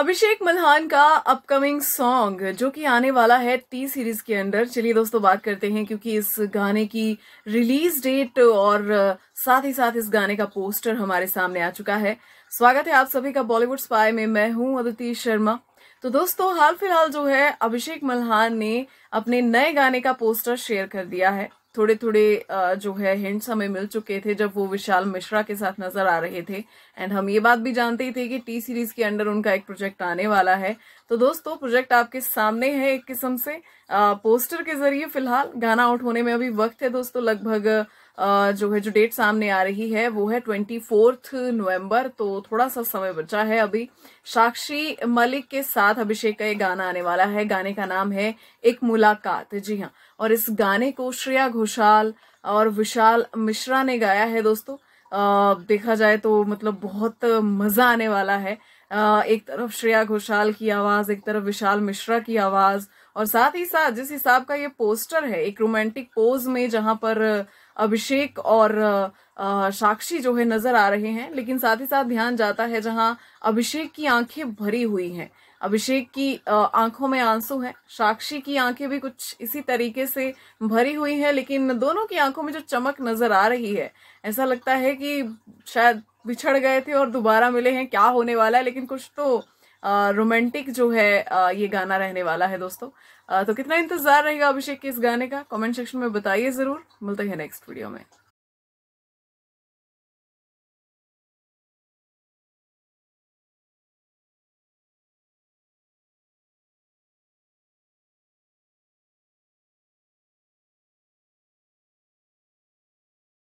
अभिषेक मल्हान का upcoming song जो कि आने वाला है टी सीरीज के अंदर चलिए दोस्तों बात करते हैं क्योंकि इस गाने की रिलीज डेट और साथ ही साथ इस गाने का पोस्टर हमारे सामने आ चुका है स्वागत है आप सभी का बॉलीवुड स्पाई में मैं हूं अदिति शर्मा तो दोस्तों हाल फिलहाल जो है अभिषेक मल्हान ने अपने नए गाने का पोस्टर शेयर कर दिया है थोड़े थोड़े जो है हिंट्स हमें मिल चुके थे जब वो विशाल मिश्रा के साथ नजर आ रहे थे एंड हम ये बात भी जानते ही थे कि टी सीरीज के अंडर उनका एक प्रोजेक्ट आने वाला है तो दोस्तों प्रोजेक्ट आपके सामने है एक किस्म से आ, पोस्टर के जरिए फिलहाल गाना आउट होने में अभी वक्त है दोस्तों लगभग जो है जो डेट सामने आ रही है वो है ट्वेंटी फोर्थ नवम्बर तो थोड़ा सा समय बचा है अभी साक्षी मलिक के साथ अभिषेक का ये गाना आने वाला है गाने का नाम है एक मुलाकात जी हाँ और इस गाने को श्रेया घोषाल और विशाल मिश्रा ने गाया है दोस्तों आ, देखा जाए तो मतलब बहुत मजा आने वाला है आ, एक तरफ श्रेया घोषाल की आवाज एक तरफ विशाल मिश्रा की आवाज और साथ ही साथ जिस हिसाब का ये पोस्टर है एक रोमांटिक पोज में जहां पर अभिषेक और साक्षी जो है नजर आ रहे हैं लेकिन साथ ही साथ ध्यान जाता है जहां अभिषेक की आंखें भरी हुई हैं अभिषेक की आंखों में आंसू हैं साक्षी की आंखें भी कुछ इसी तरीके से भरी हुई हैं लेकिन दोनों की आंखों में जो चमक नजर आ रही है ऐसा लगता है कि शायद बिछड़ गए थे और दोबारा मिले हैं क्या होने वाला है लेकिन कुछ तो रोमांटिक जो है आ, ये गाना रहने वाला है दोस्तों आ, तो कितना इंतजार रहेगा अभिषेक के इस गाने का कमेंट सेक्शन में बताइए जरूर मिलते हैं नेक्स्ट वीडियो में